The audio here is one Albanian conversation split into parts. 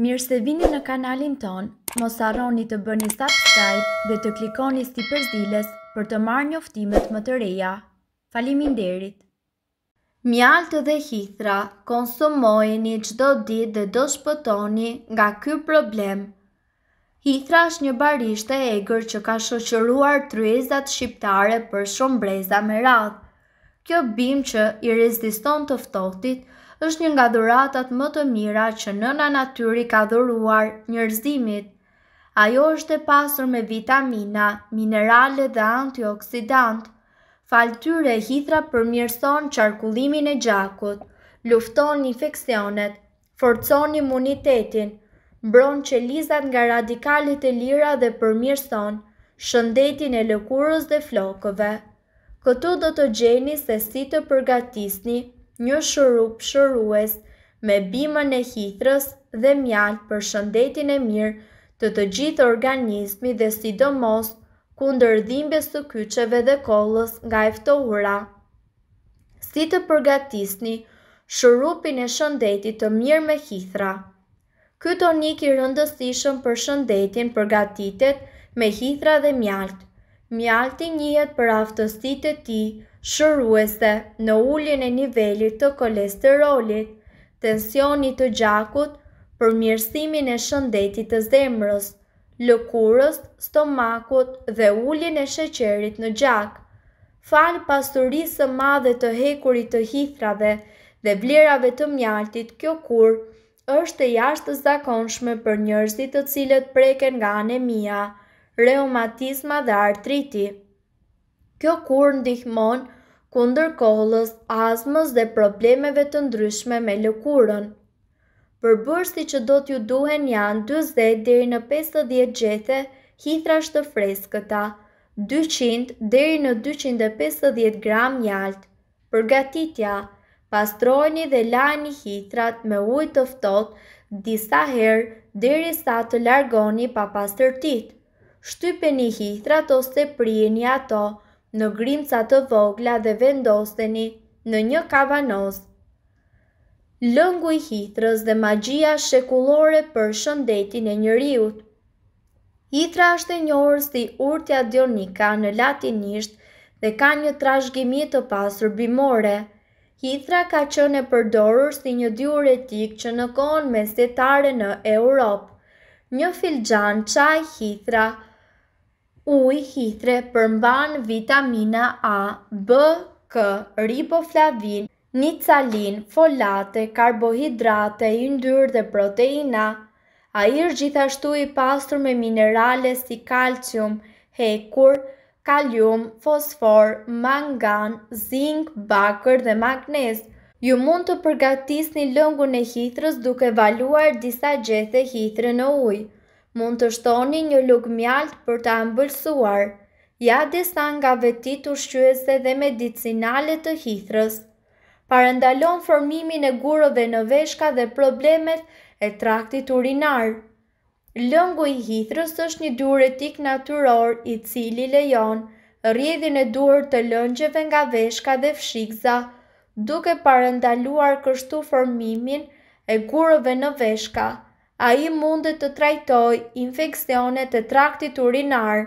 Mirë se vini në kanalin ton, mos arroni të bëni subscribe dhe të klikoni si përzilës për të marrë njoftimet më të reja. Falimin derit! Mjaltë dhe hithra konsumojeni qdo dit dhe do shpëtoni nga kjo problem. Hithra është një barisht e egrë që ka shoqëruar tryezat shqiptare për shumë breza me radhë. Kjo bim që i reziston të ftohtit, është një nga dhuratat më të mira që nëna natyri ka dhuruar njërzimit. Ajo është e pasur me vitamina, minerale dhe antioksidant. Faltyre e hithra përmirëson qarkullimin e gjakut, lufton infekcionet, forcon imunitetin, mbron qelizat nga radikalit e lira dhe përmirëson, shëndetin e lëkurës dhe flokëve. Këtu do të gjeni se si të përgatisni një shërup shërues me bimën e hithrës dhe mjalt për shëndetin e mirë të të gjithë organizmi dhe sidomos kundër dhimbjes të kyçeve dhe kollës nga eftohura. Si të përgatisni shërupin e shëndetit të mirë me hithra. Ky tonik i rëndësishëm për shëndetin përgatitet me hithra dhe mjalt. Mjalti njihet për aftësitë e tij shërueste në ullin e nivelit të kolesterolit, tensionit të gjakut, përmirësimin e shëndetit të zemrës, lëkurës, stomakut dhe ullin e sheqerit në gjak. Falë pasturisë së madhe të hekurit të hithrave dhe vlerave të mjaltit kjo kur, është e jashtë të zakonshme për njërzit të cilët preken nga anemia, reumatisma dhe artriti. Kjo kur ndihmon kunder kohëllës, azmës dhe problemeve të ndryshme me lëkurën. Për bërësi që do t'ju duhen janë 20 dhe në 50 gjethe, hithrash të freskëta, 200 dhe në 250 g jaltë. Përgatitja, pastrojni dhe lani hithrat me ujtë tëftot disa herë dheri sa të largoni pa pastërtit. Shtypeni hithrat ose prijeni ato në grimca të vogla dhe vendosteni në një kavanoz. Lëngu i hitrës dhe magjia shekullore për shëndetin e njëriut. Hitra është e njohur si urtja dionika në latinisht dhe ka një trashgimi të pasur bimore. Hitra ka qenë e përdorur si një diuretik që në kohën stetare në Europë. Një filxhan çaj hitra Uj hithre përmban vitamina A, B, K, riboflavin, nicalin, folate, karbohidrate, yndyrë dhe proteina. A i është gjithashtu i pastur me minerale si kalcium, hekur, kalium, fosfor, mangan, zinc, bakër dhe magnez. Ju mund të përgatis një lëngu në hithrës duke valuar disa gjethe hithre në ujë mund të shtoni një lukë mjaltë për të ambëlsuar, ja disa nga vetit ushqyese dhe medicinale të hithrës. Parëndalon formimin e gurëve në veshka dhe problemet e traktit urinar. Lëngu i hithrës është një duretik naturor i cili lejon rjedhin e duhur të lëngjeve nga veshka dhe fshikza, duke parëndaluar kështu formimin e gurëve në veshka a i mundet të trajtoj infekcionet të traktit urinar.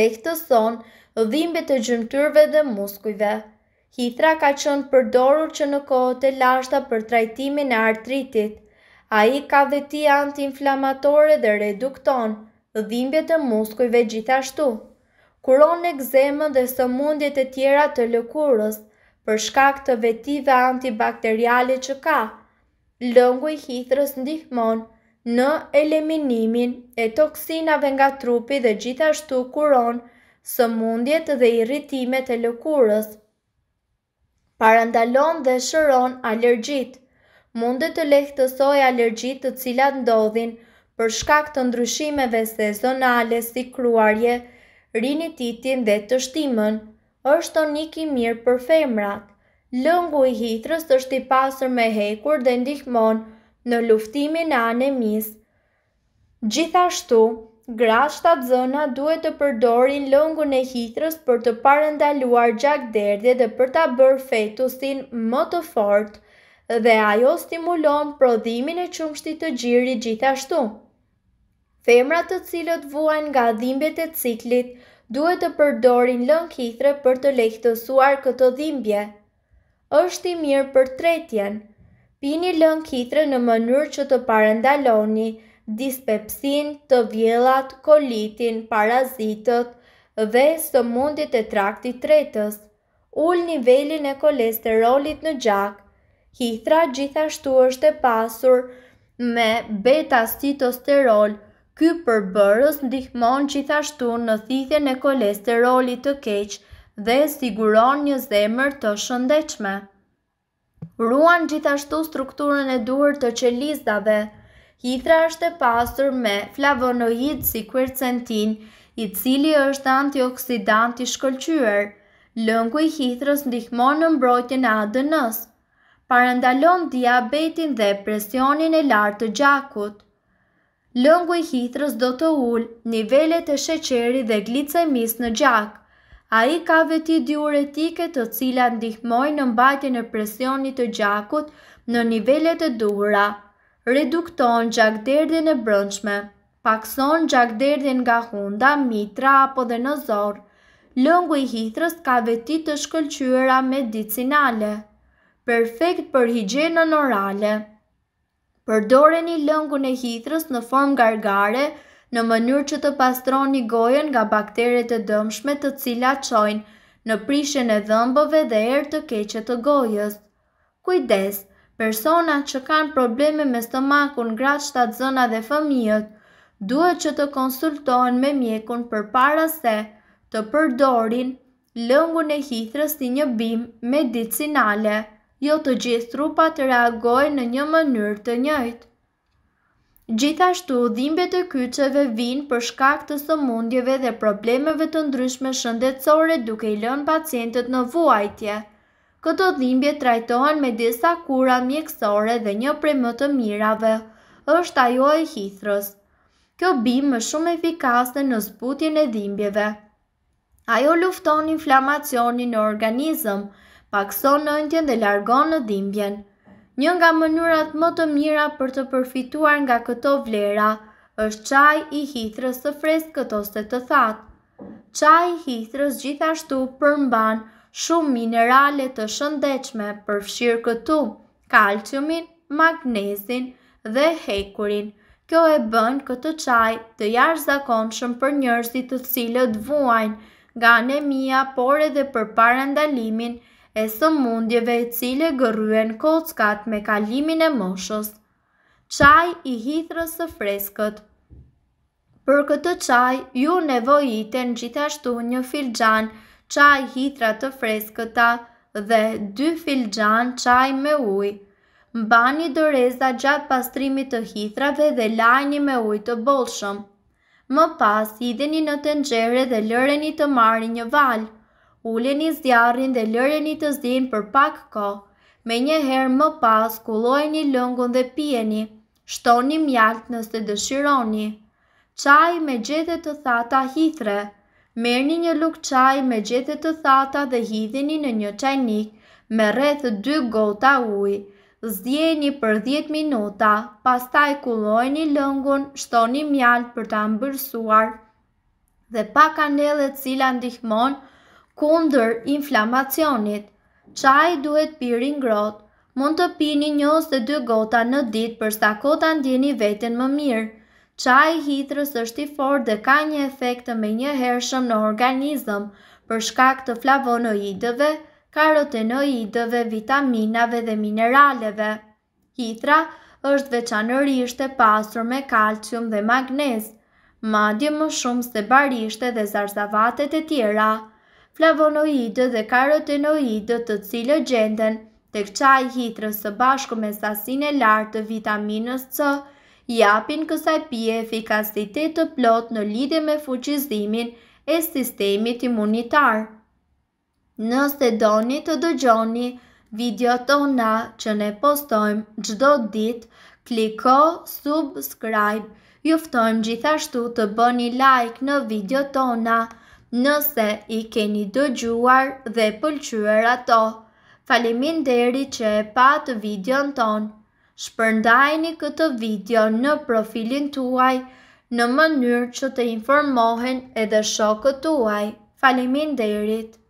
Lehtëson, dhimbe të gjymtyrve dhe muskujve. Hitra ka qënë përdorur që në kohët e lashta për trajtimin e artritit. A i ka dhe ti anti dhe redukton, dhimbe të muskujve gjithashtu. Kuron e gzemën dhe së mundjet e tjera të lëkurës, për shkak të vetive antibakteriale që ka, lëngu i hithrës ndihmon në eliminimin e toksinave nga trupi dhe gjithashtu kuron së mundjet dhe irritimet e lëkurës. Parandalon dhe shëron alergjit. Mundet të lehtësoj alergjit të cilat ndodhin për shkak të ndryshimeve sezonale si kruarje, rinititin dhe të shtimën, është tonik i mirë për femrat. Lëngu i hitrës është i pasur me hekur dhe ndihmon në luftimin e anemis. Gjithashtu, gratë shtatë zëna duhet të përdorin lëngu në hitrës për të parendaluar gjak derdje dhe për të bërë fetusin më të fort dhe ajo stimulon prodhimin e qumshti të gjiri gjithashtu. Femrat të cilët vuajnë nga dhimbjet e ciklit duhet të përdorin lëng hitre për të lehtësuar këto dhimbje është i mirë për tretjen. Pini lën kitre në mënyrë që të parendaloni dispepsin të vjellat, kolitin, parazitët dhe së mundit e traktit tretës. Ull nivelin e kolesterolit në gjak, hitra gjithashtu është e pasur me beta sitosterol, ky përbërës ndihmon gjithashtu në thithjen e kolesterolit të keqë, dhe siguron një zemër të shëndechme. Ruan gjithashtu strukturën e duhur të qelizdave. Hitra është e pasur me flavonoid si kvercentin, i cili është antioksidant i shkëllqyër. Lëngu i hitrës ndihmon në mbrojtjen e ADN-s. Parandalon diabetin dhe presionin e lartë të gjakut. Lëngu i hitrës do të ullë nivellet e sheqeri dhe glicemis në gjak, A i ka veti diuretike të cila ndihmoj në mbajtje në presionit të gjakut në nivellet e duhura, redukton gjakderdin e brëndshme, pakson gjakderdin nga hunda, mitra apo dhe në zorë, lëngu i hithrës ka veti të shkëllqyra medicinale, perfekt për higjenën orale. Përdore një lëngu në hithrës në form gargare, në mënyrë që të pastroni gojën nga bakteret e dëmshme të cila qojnë në prishen e dhëmbëve dhe erë të keqe të gojës. Kujdes, persona që kanë probleme me stomakun, gratë shtatë zëna dhe fëmijët, duhet që të konsultohen me mjekun për para se të përdorin lëngun e hithrës si një bim medicinale, jo të gjithë trupat reagojnë në një mënyrë të njëjtë. Gjithashtu, dhimbje të kyqeve vinë për shkak të sëmundjeve dhe problemeve të ndryshme shëndetësore duke i lënë pacientët në vuajtje. Këto dhimbje trajtohen me disa kura mjekësore dhe një prej më të mirave, është ajo e hithrës. Kjo bimë më shumë efikasne në zbutjen e dhimbjeve. Ajo lufton inflamacionin në organizëm, pakson në dhe largon në dhimbjen. Një nga mënyrat më të mira për të përfituar nga këto vlera është qaj i hithrës të fresk këto të thatë. Qaj i hithrës gjithashtu përmban shumë minerale të shëndechme përfshirë këtu, kalciumin, magnezin dhe hekurin. Kjo e bën këtë qaj të jarë shumë për njërzit të cilët vuajnë, nga anemia, por edhe për parandalimin e së mundjeve e cile gërruen kockat me kalimin e moshës. Qaj i hitrës së freskët Për këtë qaj, ju nevojiten gjithashtu një filgjan qaj hitra të freskëta dhe dy filgjan qaj me uj. Mba një doreza gjatë pastrimit të hitrave dhe lajni me uj të bolshëm. Më pas, idheni në tengjere dhe lëreni të marri një valjë uleni zdjarin dhe lëreni të zdin për pak ko. Me një herë më pas, kulojni lëngun dhe pjeni, shtoni mjalt nësë të dëshironi. Qaj me gjetet të thata hitre, merni një luk qaj me gjetet të thata dhe hithini në një qajnik me rreth 2 gota uj. Zdjeni për 10 minuta, pas taj kulojni lëngun, shtoni mjalt për ta mbërsuar. Dhe pa kanelet cila ndihmonë, kundër inflamacionit. Qaj duhet piri ngrot, mund të pini një ose dy gota në ditë për sa kota ndjeni veten më mirë. Qaj hitrës është i fort dhe ka një efekt të me një hershëm në organizëm për shkak të flavonoidëve, karotenoidëve, vitaminave dhe mineraleve. Hitra është veçanërisht e pasur me kalcium dhe magnez, madje më shumë se barishte dhe zarzavatet e tjera flavonoidët dhe karotenoidët të cilë gjendën të këqaj hitrës së bashku me sasin e lartë të vitaminës C, japin kësaj pje efikasitet të plot në lidhe me fuqizimin e sistemit imunitar. Nëse doni të dëgjoni, video tona që ne postojmë gjdo dit, kliko subscribe, juftojmë gjithashtu të bëni like në video tona, nëse i keni dëgjuar dhe pëlqyer ato. Falimin deri që e pa të videon tonë. Shpërndajni këtë video në profilin tuaj në mënyrë që të informohen edhe shokët tuaj. Falimin derit!